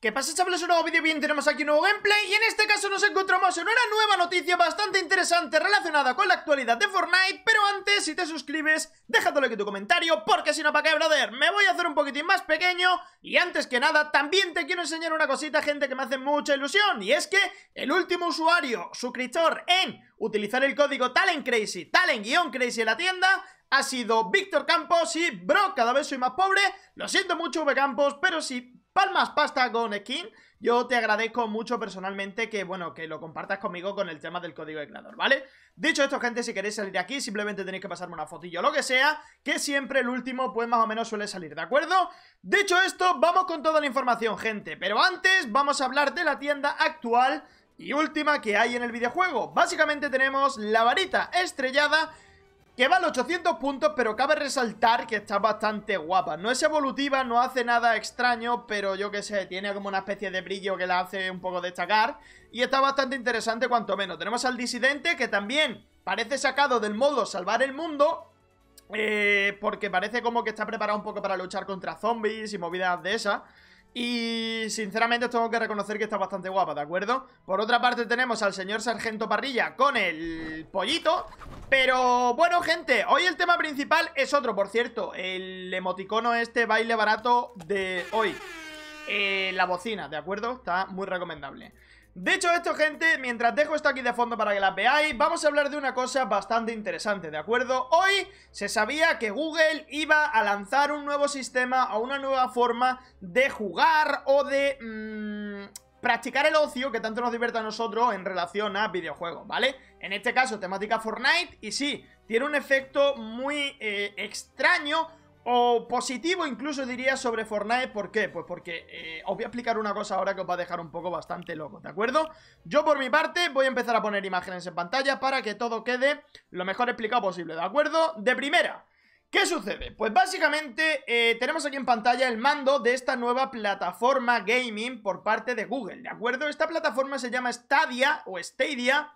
¿Qué pasa chavales? Un nuevo vídeo, bien, tenemos aquí un nuevo gameplay y en este caso nos encontramos en una nueva noticia bastante interesante relacionada con la actualidad de Fortnite Pero antes, si te suscribes, déjate like en tu comentario porque si no, ¿para qué, brother? Me voy a hacer un poquitín más pequeño y antes que nada, también te quiero enseñar una cosita, gente, que me hace mucha ilusión Y es que el último usuario, suscriptor en utilizar el código TALENCRAZY, TALEN-CRAZY en la tienda ha sido Víctor Campos y bro, cada vez soy más pobre, lo siento mucho V Campos, pero sí palmas pasta con skin. Yo te agradezco mucho personalmente que, bueno, que lo compartas conmigo con el tema del código de creador, ¿vale? Dicho esto, gente, si queréis salir de aquí, simplemente tenéis que pasarme una fotillo o lo que sea, que siempre el último, pues más o menos suele salir, ¿de acuerdo? Dicho esto, vamos con toda la información, gente, pero antes vamos a hablar de la tienda actual y última que hay en el videojuego. Básicamente tenemos la varita estrellada que vale 800 puntos, pero cabe resaltar que está bastante guapa. No es evolutiva, no hace nada extraño, pero yo qué sé, tiene como una especie de brillo que la hace un poco destacar. Y está bastante interesante cuanto menos. Tenemos al disidente que también parece sacado del modo salvar el mundo, eh, porque parece como que está preparado un poco para luchar contra zombies y movidas de esas. Y sinceramente tengo que reconocer que está bastante guapa, ¿de acuerdo? Por otra parte tenemos al señor Sargento Parrilla con el pollito Pero bueno, gente, hoy el tema principal es otro Por cierto, el emoticono este baile barato de hoy eh, La bocina, ¿de acuerdo? Está muy recomendable Dicho esto, gente, mientras dejo esto aquí de fondo para que las veáis, vamos a hablar de una cosa bastante interesante, ¿de acuerdo? Hoy se sabía que Google iba a lanzar un nuevo sistema o una nueva forma de jugar o de... Mm, practicar el ocio que tanto nos divierte a nosotros en relación a videojuegos, ¿vale? En este caso, temática Fortnite, y sí, tiene un efecto muy eh, extraño o positivo incluso diría sobre Fortnite, ¿por qué? Pues porque eh, os voy a explicar una cosa ahora que os va a dejar un poco bastante loco, ¿de acuerdo? Yo por mi parte voy a empezar a poner imágenes en pantalla para que todo quede lo mejor explicado posible, ¿de acuerdo? De primera, ¿Qué sucede? Pues básicamente eh, tenemos aquí en pantalla el mando de esta nueva plataforma gaming por parte de Google, ¿de acuerdo? Esta plataforma se llama Stadia o Stadia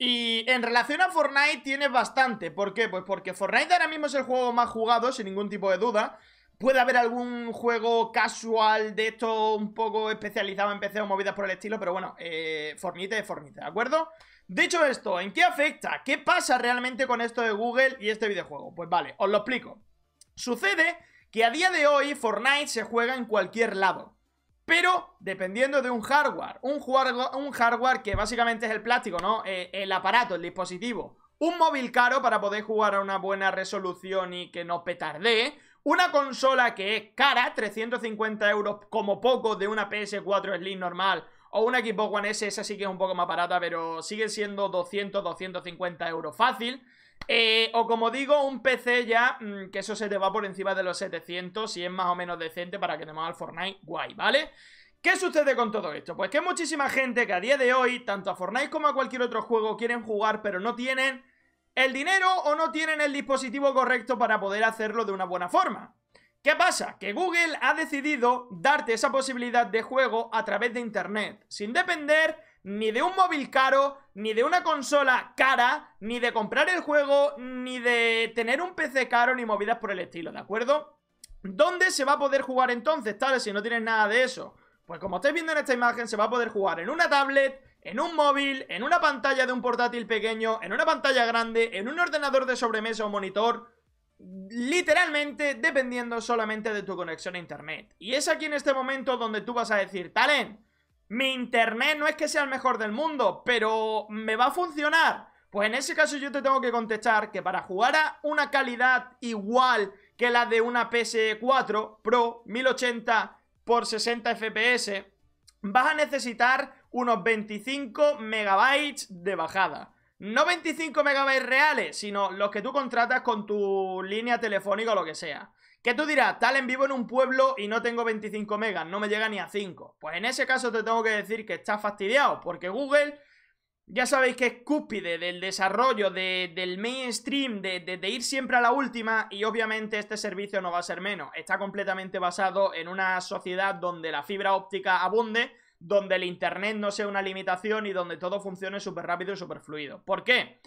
y en relación a Fortnite tiene bastante. ¿Por qué? Pues porque Fortnite ahora mismo es el juego más jugado, sin ningún tipo de duda. Puede haber algún juego casual de esto un poco especializado en PC o movidas por el estilo, pero bueno, eh, Fortnite es Fortnite, ¿de acuerdo? Dicho esto, ¿en qué afecta? ¿Qué pasa realmente con esto de Google y este videojuego? Pues vale, os lo explico. Sucede que a día de hoy Fortnite se juega en cualquier lado pero dependiendo de un hardware. Un, hardware, que básicamente es el plástico, ¿no? Eh, el aparato, el dispositivo. Un móvil caro para poder jugar a una buena resolución y que no petardee. Una consola que es cara, 350 euros como poco de una PS4 Slim normal o una Xbox One S, esa sí que es un poco más barata, pero sigue siendo 200, 250 euros fácil. Eh, o como digo, un PC ya, mm, que eso se te va por encima de los 700 si es más o menos decente para que te mueva al Fortnite, guay, ¿vale? ¿Qué sucede con todo esto? Pues que hay muchísima gente que a día de hoy, tanto a Fortnite como a cualquier otro juego, quieren jugar pero no tienen el dinero o no tienen el dispositivo correcto para poder hacerlo de una buena forma. ¿Qué pasa? Que Google ha decidido darte esa posibilidad de juego a través de Internet, sin depender ni de un móvil caro, ni de una consola cara, ni de comprar el juego, ni de tener un PC caro, ni movidas por el estilo, ¿de acuerdo? ¿Dónde se va a poder jugar entonces, tal, si no tienes nada de eso? Pues como estáis viendo en esta imagen, se va a poder jugar en una tablet, en un móvil, en una pantalla de un portátil pequeño, en una pantalla grande, en un ordenador de sobremesa o monitor literalmente dependiendo solamente de tu conexión a internet. Y es aquí en este momento donde tú vas a decir, Talent, mi internet no es que sea el mejor del mundo, pero me va a funcionar. Pues en ese caso yo te tengo que contestar que para jugar a una calidad igual que la de una PS4 Pro 1080 por 60 FPS, vas a necesitar unos 25 megabytes de bajada. No 25 megabytes reales, sino los que tú contratas con tu línea telefónica o lo que sea. Que tú dirás, tal en vivo en un pueblo y no tengo 25 megas, no me llega ni a 5. Pues en ese caso te tengo que decir que estás fastidiado, porque Google ya sabéis que es cúspide del desarrollo, del mainstream, de, ir siempre a la última y obviamente este servicio no va a ser menos. Está completamente basado en una sociedad donde la fibra óptica abunde donde el internet no sea una limitación y donde todo funcione súper rápido y súper fluido. ¿Por qué?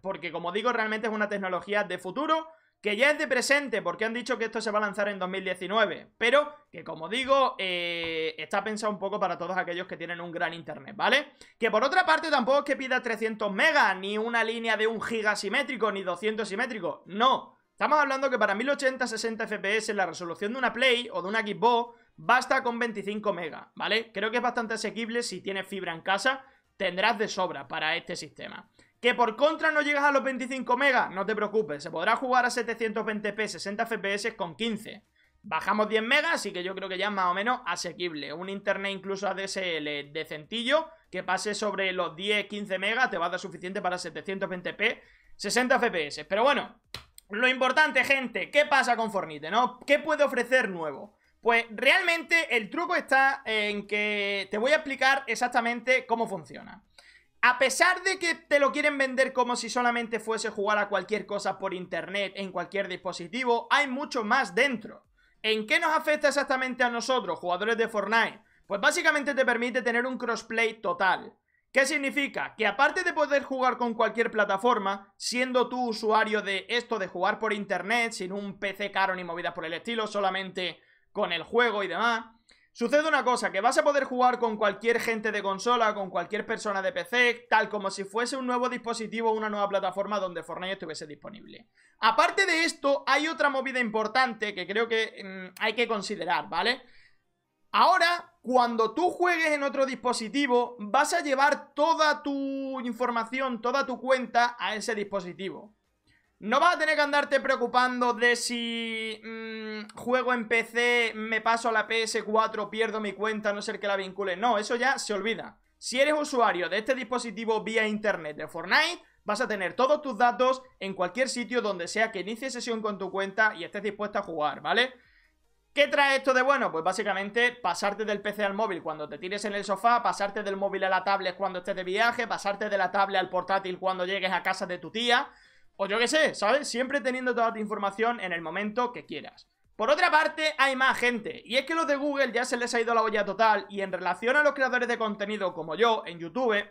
Porque, como digo, realmente es una tecnología de futuro que ya es de presente, porque han dicho que esto se va a lanzar en 2019, pero que como digo, eh, está pensado un poco para todos aquellos que tienen un gran internet, ¿vale? Que por otra parte tampoco es que pida 300 megas, ni una línea de un giga simétrico, ni 200 simétricos, no. Estamos hablando que para 1080, 60 FPS, la resolución de una Play o de una Xbox Basta con 25 megas, ¿vale? Creo que es bastante asequible si tienes fibra en casa, tendrás de sobra para este sistema. Que por contra no llegas a los 25 megas, no te preocupes, se podrá jugar a 720p 60 fps con 15. Bajamos 10 megas, así que yo creo que ya es más o menos asequible. Un internet incluso ADSL decentillo, que pase sobre los 10-15 megas, te va a dar suficiente para 720p 60 fps. Pero bueno, lo importante, gente, ¿qué pasa con Fornite, no? ¿Qué puede ofrecer nuevo? Pues realmente el truco está en que te voy a explicar exactamente cómo funciona. A pesar de que te lo quieren vender como si solamente fuese jugar a cualquier cosa por internet, en cualquier dispositivo, hay mucho más dentro. ¿En qué nos afecta exactamente a nosotros, jugadores de Fortnite? Pues básicamente te permite tener un crossplay total. ¿Qué significa? Que aparte de poder jugar con cualquier plataforma, siendo tú usuario de esto de jugar por internet, sin un PC caro ni movidas por el estilo, solamente con el juego y demás. Sucede una cosa, que vas a poder jugar con cualquier gente de consola, con cualquier persona de PC, tal como si fuese un nuevo dispositivo o una nueva plataforma donde Fortnite estuviese disponible. Aparte de esto, hay otra movida importante que creo que mm, hay que considerar, ¿vale? Ahora, cuando tú juegues en otro dispositivo, vas a llevar toda tu información, toda tu cuenta a ese dispositivo. No vas a tener que andarte preocupando de si mm, juego en PC, me paso a la PS4, pierdo mi cuenta, no ser que la vincule. No, eso ya se olvida. Si eres usuario de este dispositivo vía internet de Fortnite, vas a tener todos tus datos en cualquier sitio donde sea que inicie sesión con tu cuenta y estés dispuesto a jugar, ¿vale? ¿Qué trae esto de bueno? Pues básicamente pasarte del PC al móvil cuando te tires en el sofá, pasarte del móvil a la tablet cuando estés de viaje, pasarte de la tablet al portátil cuando llegues a casa de tu tía, o yo qué sé, ¿sabes? Siempre teniendo toda tu información en el momento que quieras. Por otra parte, hay más gente, y es que los de Google ya se les ha ido la olla total, y en relación a los creadores de contenido como yo en YouTube,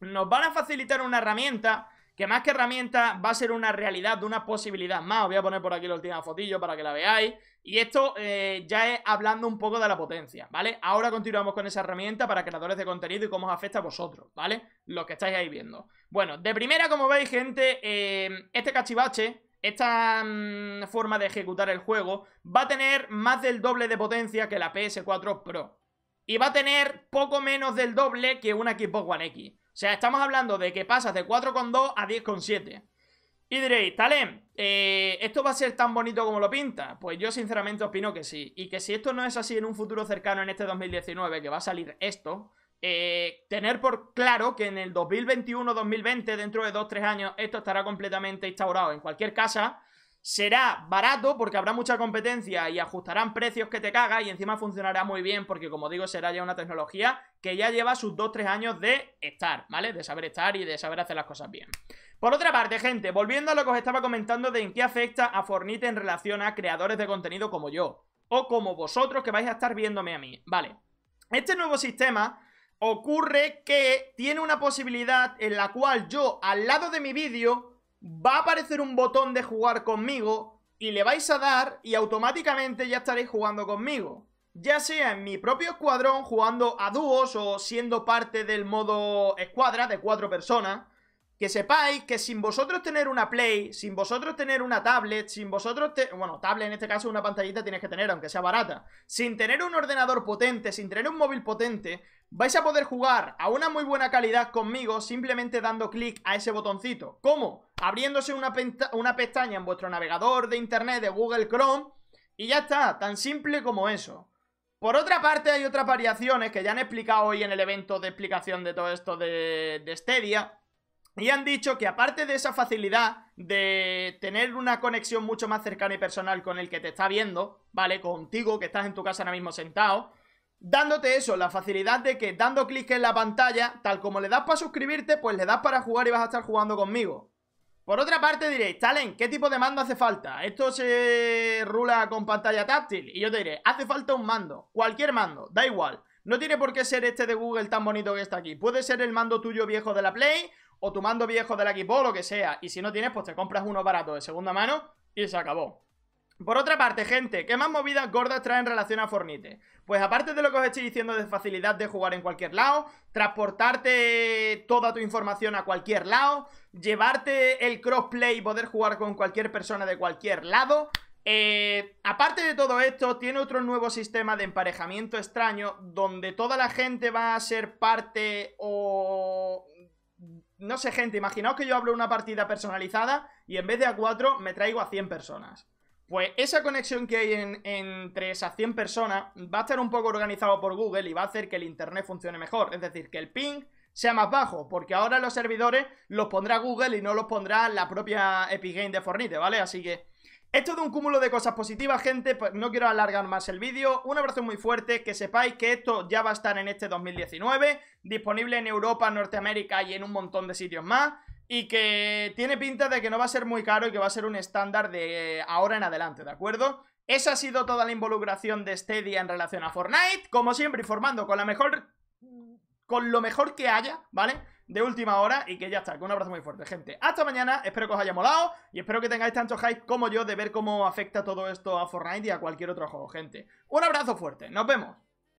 nos van a facilitar una herramienta que más que herramienta va a ser una realidad, una posibilidad más. Os voy a poner por aquí la última fotillo para que la veáis. Y esto eh, ya es hablando un poco de la potencia, ¿vale? Ahora continuamos con esa herramienta para creadores de contenido y cómo os afecta a vosotros, ¿vale? Los que estáis ahí viendo. Bueno, de primera, como veis, gente, eh, este cachivache, esta mm, forma de ejecutar el juego, va a tener más del doble de potencia que la PS4 Pro. Y va a tener poco menos del doble que una Xbox One X. O sea, estamos hablando de que pasas de 4,2 a 10,7. Y diréis, Talem, eh, ¿esto va a ser tan bonito como lo pinta? Pues yo sinceramente opino que sí. Y que si esto no es así en un futuro cercano, en este 2019, que va a salir esto, eh, tener por claro que en el 2021-2020, dentro de 2-3 años, esto estará completamente instaurado en cualquier casa será barato porque habrá mucha competencia y ajustarán precios que te caga y encima funcionará muy bien porque como digo será ya una tecnología que ya lleva sus 2-3 años de estar, ¿vale? De saber estar y de saber hacer las cosas bien. Por otra parte, gente, volviendo a lo que os estaba comentando de en qué afecta a Fornite en relación a creadores de contenido como yo o como vosotros que vais a estar viéndome a mí, ¿vale? Este nuevo sistema ocurre que tiene una posibilidad en la cual yo al lado de mi vídeo va a aparecer un botón de jugar conmigo y le vais a dar y automáticamente ya estaréis jugando conmigo. Ya sea en mi propio escuadrón jugando a dúos o siendo parte del modo escuadra de cuatro personas. Que sepáis que sin vosotros tener una Play, sin vosotros tener una tablet, sin vosotros... tener... Bueno, tablet en este caso una pantallita tienes que tener, aunque sea barata. Sin tener un ordenador potente, sin tener un móvil potente, vais a poder jugar a una muy buena calidad conmigo simplemente dando clic a ese botoncito. ¿Cómo? abriéndose una, pestaña en vuestro navegador de internet de Google Chrome y ya está, tan simple como eso. Por otra parte, hay otras variaciones que ya han explicado hoy en el evento de explicación de todo esto de, de Y han dicho que aparte de esa facilidad de tener una conexión mucho más cercana y personal con el que te está viendo, ¿vale? Contigo, que estás en tu casa ahora mismo sentado, dándote eso, la facilidad de que dando clic en la pantalla, tal como le das para suscribirte, pues le das para jugar y vas a estar jugando conmigo. Por otra parte diréis, Talen, ¿qué tipo de mando hace falta? Esto se rula con pantalla táctil. Y yo te diré, hace falta un mando, cualquier mando, da igual. No tiene por qué ser este de Google tan bonito que está aquí. Puede ser el mando tuyo viejo de la Play o tu mando viejo del equipo lo que sea. Y si no tienes, pues te compras uno barato de segunda mano y se acabó. Por otra parte, gente, ¿qué más movidas gordas trae en relación a Fornite? Pues aparte de lo que os estoy diciendo de facilidad de jugar en cualquier lado, transportarte toda tu información a cualquier lado, llevarte el crossplay y poder jugar con cualquier persona de cualquier lado, eh, aparte de todo esto, tiene otro nuevo sistema de emparejamiento extraño donde toda la gente va a ser parte o... No sé, gente, imaginaos que yo hablo una partida personalizada y en vez de a cuatro me traigo a 100 personas. Pues esa conexión que hay entre esas 100 personas va a estar un poco organizado por Google y va a hacer que el internet funcione mejor. Es decir, que el ping sea más bajo, porque ahora los servidores los pondrá Google y no los pondrá la propia Epic Game de Fornite, ¿vale? Así que esto de un cúmulo de cosas positivas, gente, pues no quiero alargar más el vídeo. Un abrazo muy fuerte, que sepáis que esto ya va a estar en este 2019, disponible en Europa, Norteamérica y en un montón de sitios más y que tiene pinta de que no va a ser muy caro y que va a ser un estándar de eh, ahora en adelante, ¿de acuerdo? Esa ha sido toda la involucración de Stadia en relación a Fortnite, como siempre informando con la mejor con lo mejor que haya, ¿vale? De última hora y que ya está, con un abrazo muy fuerte, gente. Hasta mañana, espero que os haya molado y espero que tengáis tanto hype como yo de ver cómo afecta todo esto a Fortnite y a cualquier otro juego, gente. Un abrazo fuerte, nos vemos.